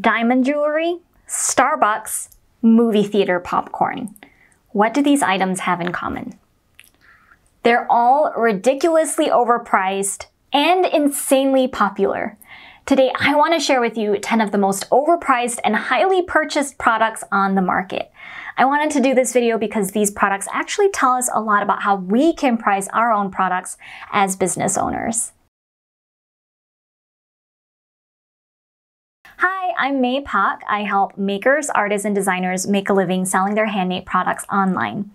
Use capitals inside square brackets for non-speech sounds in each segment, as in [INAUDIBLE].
diamond jewelry, Starbucks, movie theater popcorn. What do these items have in common? They're all ridiculously overpriced and insanely popular. Today, I want to share with you 10 of the most overpriced and highly purchased products on the market. I wanted to do this video because these products actually tell us a lot about how we can price our own products as business owners. Hi, I'm May Pak. I help makers, artists, and designers make a living selling their handmade products online.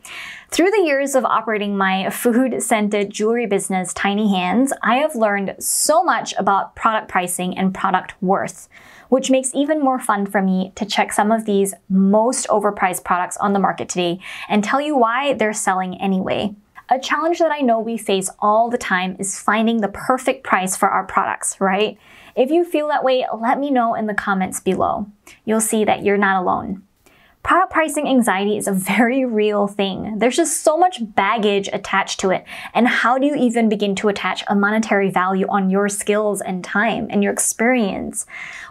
Through the years of operating my food scented jewelry business, Tiny Hands, I have learned so much about product pricing and product worth, which makes even more fun for me to check some of these most overpriced products on the market today and tell you why they're selling anyway. A challenge that I know we face all the time is finding the perfect price for our products, right? If you feel that way, let me know in the comments below. You'll see that you're not alone. Product pricing anxiety is a very real thing. There's just so much baggage attached to it. And how do you even begin to attach a monetary value on your skills and time and your experience?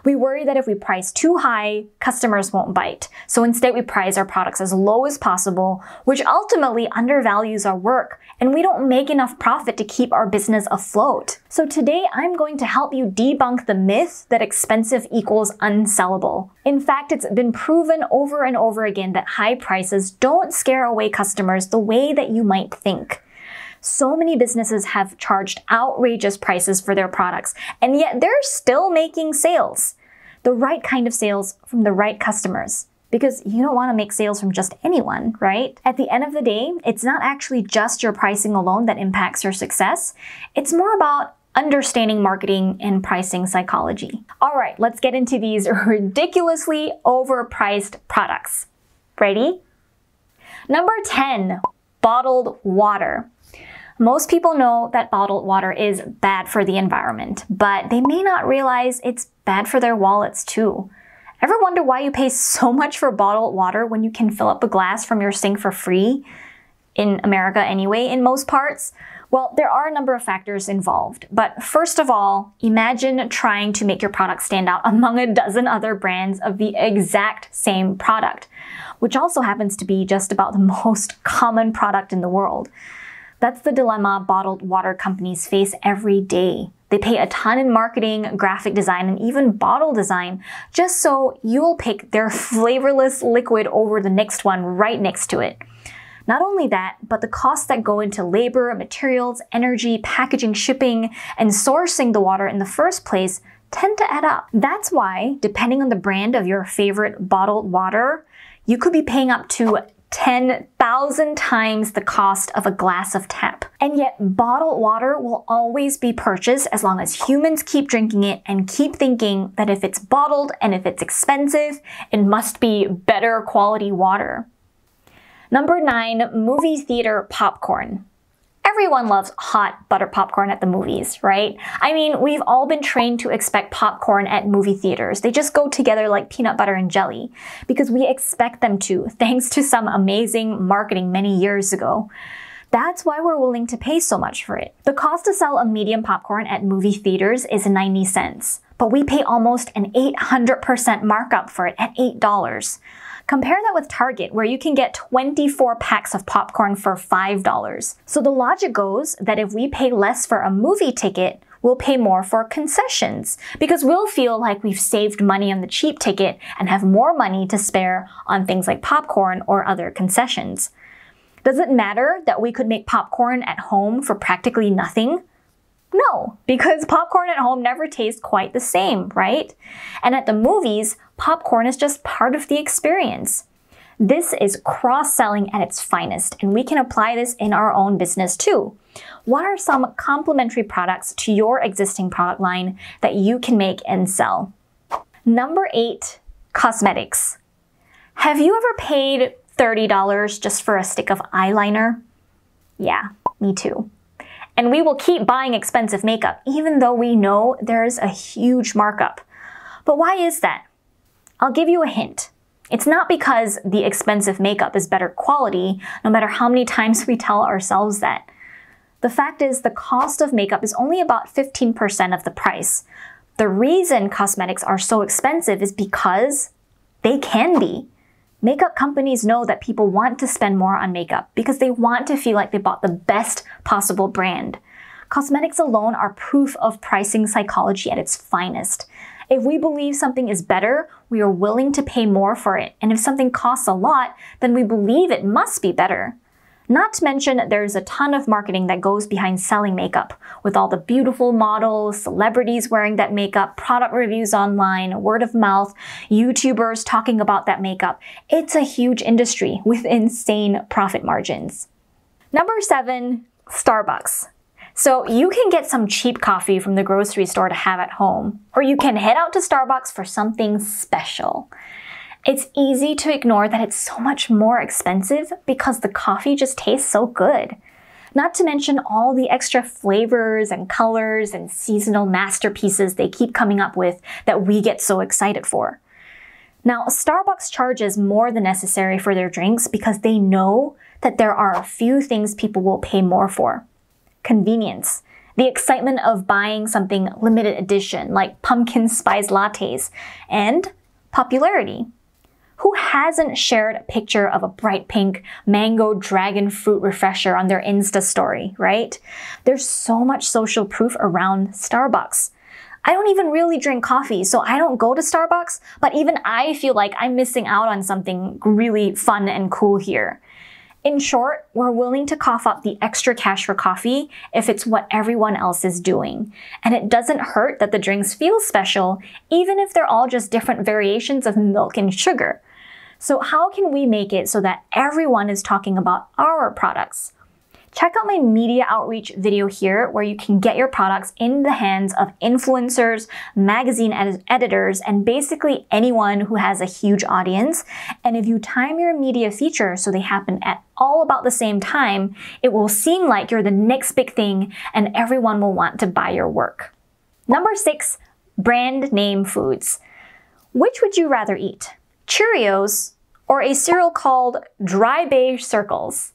We worry that if we price too high, customers won't bite. So instead, we price our products as low as possible, which ultimately undervalues our work. And we don't make enough profit to keep our business afloat. So today, I'm going to help you debunk the myth that expensive equals unsellable. In fact, it's been proven over and over again that high prices don't scare away customers the way that you might think. So many businesses have charged outrageous prices for their products, and yet they're still making sales. The right kind of sales from the right customers because you don't want to make sales from just anyone, right? At the end of the day, it's not actually just your pricing alone that impacts your success. It's more about understanding marketing and pricing psychology. All right, let's get into these [LAUGHS] ridiculously overpriced products. Ready? Number 10, bottled water. Most people know that bottled water is bad for the environment, but they may not realize it's bad for their wallets too. Ever wonder why you pay so much for bottled water when you can fill up a glass from your sink for free? In America, anyway, in most parts? Well, there are a number of factors involved, but first of all, imagine trying to make your product stand out among a dozen other brands of the exact same product, which also happens to be just about the [LAUGHS] most common product in the world. That's the dilemma bottled water companies face every day. They pay a ton in marketing, graphic design, and even bottle design just so you'll pick their [LAUGHS] flavorless liquid over the next one right next to it. Not only that, but the costs that go into labor, materials, energy, packaging, shipping, and sourcing the water in the first place tend to add up. That's why, depending on the brand of your favorite bottled water, you could be paying up to 10,000 times the cost of a glass of tap. And yet, bottled water will always be purchased as long as humans keep drinking it and keep thinking that if it's bottled and if it's expensive, it must be better quality water. Number nine, movie theater popcorn. Everyone loves hot butter popcorn at the movies, right? I mean, we've all been trained to expect popcorn at movie theaters. They just go together like peanut butter and jelly because we expect them to, [LAUGHS] thanks to some amazing marketing many years ago. That's why we're willing to pay so much for it. The cost to sell a medium popcorn at movie theaters is 90 cents, but we pay almost an 800% markup for it at $8. Compare that with Target, where you can get 24 packs of popcorn for $5. So the logic goes that if we pay less for a movie ticket, we'll pay more for concessions because we'll feel like we've saved money on the cheap ticket and have more money to spare on things like popcorn or other concessions. Does it matter that we could make popcorn at home for practically nothing? No, because popcorn at home never tastes quite the same, right? And at the movies, popcorn is just part of the experience. This is cross selling at its finest, and we can apply this in our own business too. What are some complementary products to your existing product line that you can make and sell? Number eight, cosmetics. Have you ever paid $30 just for a stick of eyeliner? Yeah, me too and we will keep buying expensive makeup, even though we know there's a huge markup. But why is that? I'll give you a hint. It's not because the expensive makeup is better quality, no matter how many times [LAUGHS] we tell ourselves that. The fact is, the cost of makeup is only about 15% of the price. The reason cosmetics are so expensive is because they can be. Makeup companies know that people want to spend more on makeup because they want to feel like they bought the best possible brand. Cosmetics alone are proof of pricing psychology at its finest. If we believe something is better, we are willing to pay more for it. And if something costs a lot, then we believe it must be better. Not to mention, there's a ton of marketing that goes behind selling makeup, with all the beautiful models, celebrities wearing that makeup, product reviews online, word of mouth, YouTubers talking about that makeup. It's a huge industry with insane profit margins. Number seven, Starbucks. So you can get some cheap coffee from the grocery store to have at home, or you can head out to Starbucks for something special. It's easy to ignore that it's so much more expensive because the coffee just tastes so good. Not to mention all the extra flavors and colors and seasonal masterpieces they keep coming up with that we get so excited for. Now, Starbucks charges more than necessary for their drinks because they know that there are a few things people will pay more for. Convenience. The excitement of buying something limited edition, like pumpkin spice lattes, and popularity. Who hasn't shared a picture of a bright pink mango dragon fruit refresher on their Insta story, right? There's so much social proof around Starbucks. I don't even really drink coffee, so I don't go to Starbucks, but even I feel like I'm missing out on something really fun and cool here. In short, we're willing to cough up the extra cash for coffee if it's what everyone else is doing. And it doesn't hurt that the drinks feel special, even if they're all just different variations of milk and sugar. So how can we make it so that everyone is talking about our products? Check out my media outreach video here where you can get your products in the hands of influencers, magazine ed editors, and basically anyone who has a huge audience. And if you time your media feature so they happen at all about the same time, it will seem like you're the next big thing and everyone will want to buy your work. Number six, brand name foods. Which would you rather eat? Cheerios, or a cereal called dry beige circles.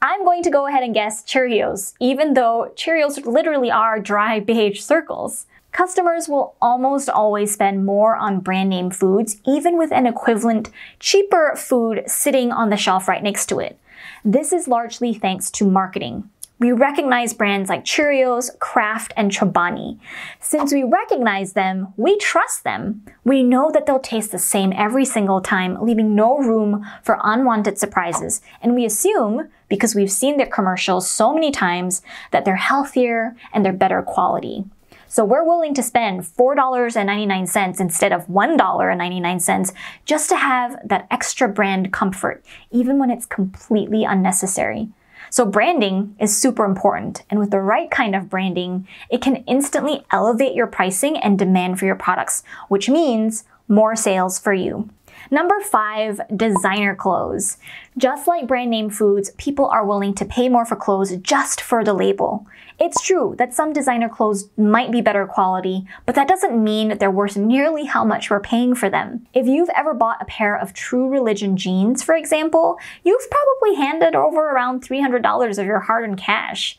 I'm going to go ahead and guess Cheerios, even though Cheerios literally are dry beige circles. Customers will almost always spend more on brand name foods, even with an equivalent cheaper food sitting on the shelf right next to it. This is largely thanks to marketing we recognize brands like Cheerios, Kraft, and Chobani. Since we recognize them, we trust them. We know that they'll taste the same every single time, leaving no room for unwanted surprises. And we assume, because we've seen their commercials so many times, that they're healthier and they're better quality. So we're willing to spend $4.99 instead of $1.99 just to have that extra brand comfort, even when it's completely unnecessary. So branding is super important. And with the right kind of branding, it can instantly elevate your pricing and demand for your products, which means more sales for you. Number five, designer clothes. Just like brand name foods, people are willing to pay more for clothes just for the label. It's true that some designer clothes might be better quality, but that doesn't mean they're worth nearly how much we're paying for them. If you've ever bought a pair of True Religion jeans, for example, you've probably handed over around $300 of your hard-earned cash.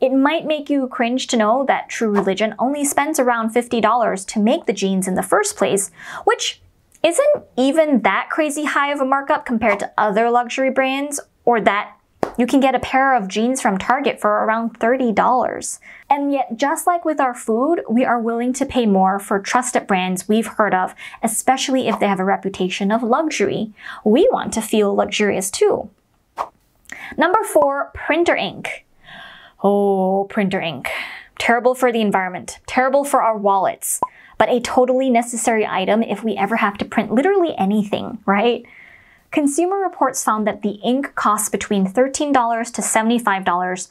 It might make you cringe to know that True Religion only spends around $50 to make the jeans in the first place, which isn't even that crazy high of a markup compared to other luxury brands or that you can get a pair of jeans from Target for around $30. And yet, just like with our food, we are willing to pay more for trusted brands we've heard of, especially if they have a reputation of luxury. We want to feel luxurious too. Number four, printer ink. Oh, printer ink. Terrible for the environment, terrible for our wallets but a totally necessary item if we ever have to print literally anything, right? Consumer Reports found that the ink costs between $13 to $75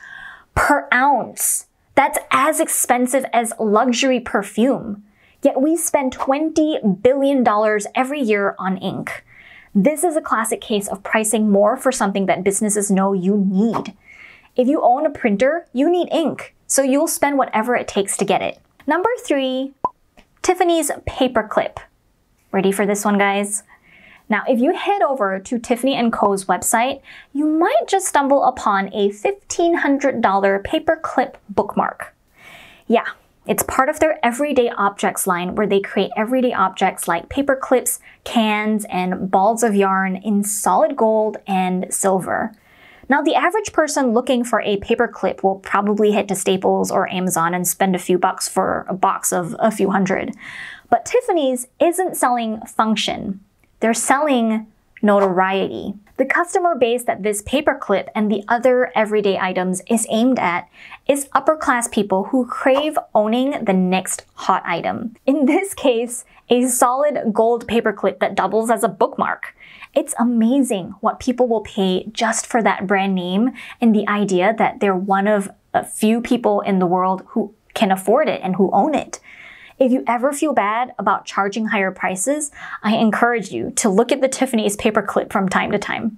per ounce. That's as expensive as luxury perfume. Yet we spend $20 billion every year on ink. This is a classic case of pricing more for something that businesses know you need. If you own a printer, you need ink, so you'll spend whatever it takes to get it. Number three, Tiffany's paperclip. Ready for this one, guys? Now, if you head over to Tiffany & Co.'s website, you might just stumble upon a $1,500 paperclip bookmark. Yeah, it's part of their everyday objects line where they create everyday objects like paper clips, cans, and balls of yarn in solid gold and silver. Now, the average person looking for a paperclip will probably head to Staples or Amazon and spend a few bucks for a box of a few hundred. But Tiffany's isn't selling function, they're selling notoriety. The customer base that this paperclip and the other everyday items is aimed at is upper class people who crave owning the next hot item. In this [LAUGHS] case, a solid gold paperclip that doubles as a bookmark. It's amazing what people will pay just for that brand name and the idea that they're one of a few people in the world who can afford it and who own it. If you ever feel bad about charging higher prices, I encourage you to look at the Tiffany's paperclip from time to time.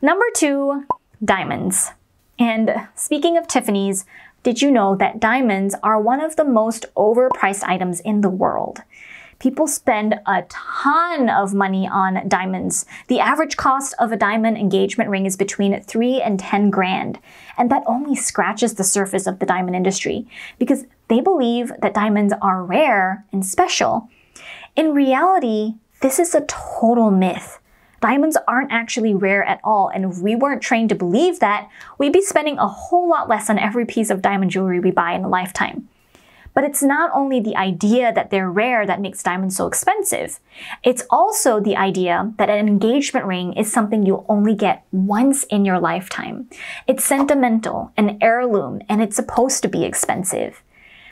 Number two, diamonds. And speaking of Tiffany's, did you know that diamonds are one of the most overpriced items in the world? People spend a ton of money on diamonds. The average cost of a diamond engagement ring is between 3 and 10 grand, and that only scratches the surface of the diamond industry because they believe that diamonds are rare and special. In reality, this is a total myth diamonds aren't actually rare at all, and if we weren't trained to believe that, we'd be spending a whole lot less on every piece of diamond jewelry we buy in a lifetime. But it's not only the idea that they're rare that makes diamonds so expensive. It's also the idea that an engagement ring is something you only get once in your lifetime. It's sentimental, an heirloom, and it's supposed to be expensive.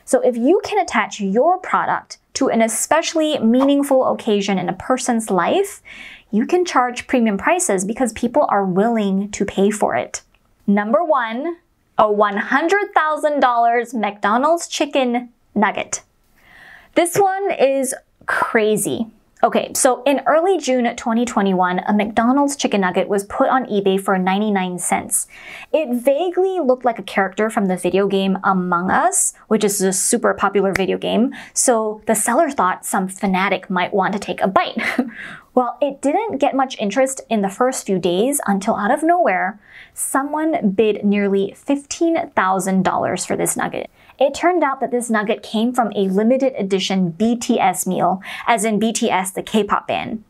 So if you can attach your product to an especially meaningful occasion in a person's life, you can charge premium prices because people are willing to pay for it. Number one, a $100,000 McDonald's chicken nugget. This one is crazy. Okay, so in early June 2021, a McDonald's chicken nugget was put on eBay for 99 cents. It vaguely looked like a character from the video game Among Us, which is a super popular video game, so the seller thought some fanatic might want to take a bite. [LAUGHS] well, it didn't get much interest in the first few days until out of nowhere, someone bid nearly $15,000 for this nugget. It turned out that this nugget came from a limited edition BTS meal, as in BTS, the K-pop band.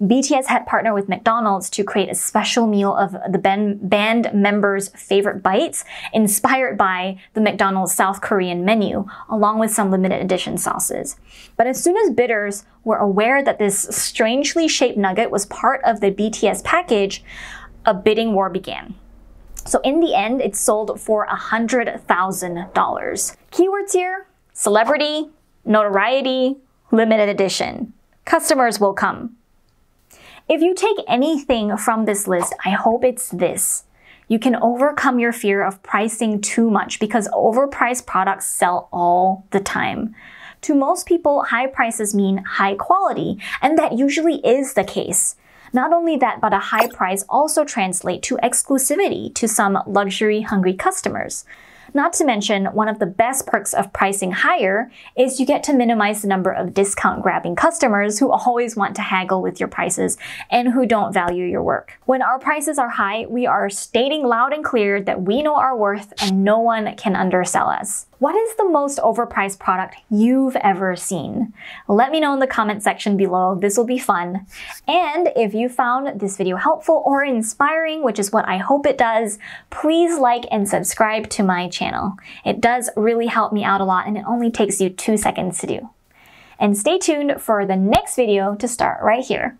BTS had partnered with McDonald's to create a special meal of the band members' favorite bites, inspired by the McDonald's South Korean menu, along with some limited edition sauces. But as soon as bidders were aware that this strangely shaped nugget was part of the BTS package, a bidding war began. So in the end, it sold for $100,000. Keywords here, celebrity, notoriety, limited edition. Customers will come. If you take anything from this list, I hope it's this. You can overcome your fear of pricing too much because overpriced products sell all the time. To most people, high prices mean high quality, and that usually is the case. Not only that, but a high price also translate to exclusivity to some luxury-hungry customers. Not to mention, one of the best perks of pricing higher is you get to minimize the number of discount grabbing customers who always want to haggle with your prices and who don't value your work. When our prices are high, we are stating loud and clear that we know our worth and no one can undersell us. What is the most overpriced product you've ever seen? Let me know in the comment section below. This will be fun. And if you found this video helpful or inspiring, which is what I hope it does, please like and subscribe to my channel. It does really help me out a lot and it only takes you two seconds to do. And stay tuned for the next video to start right here.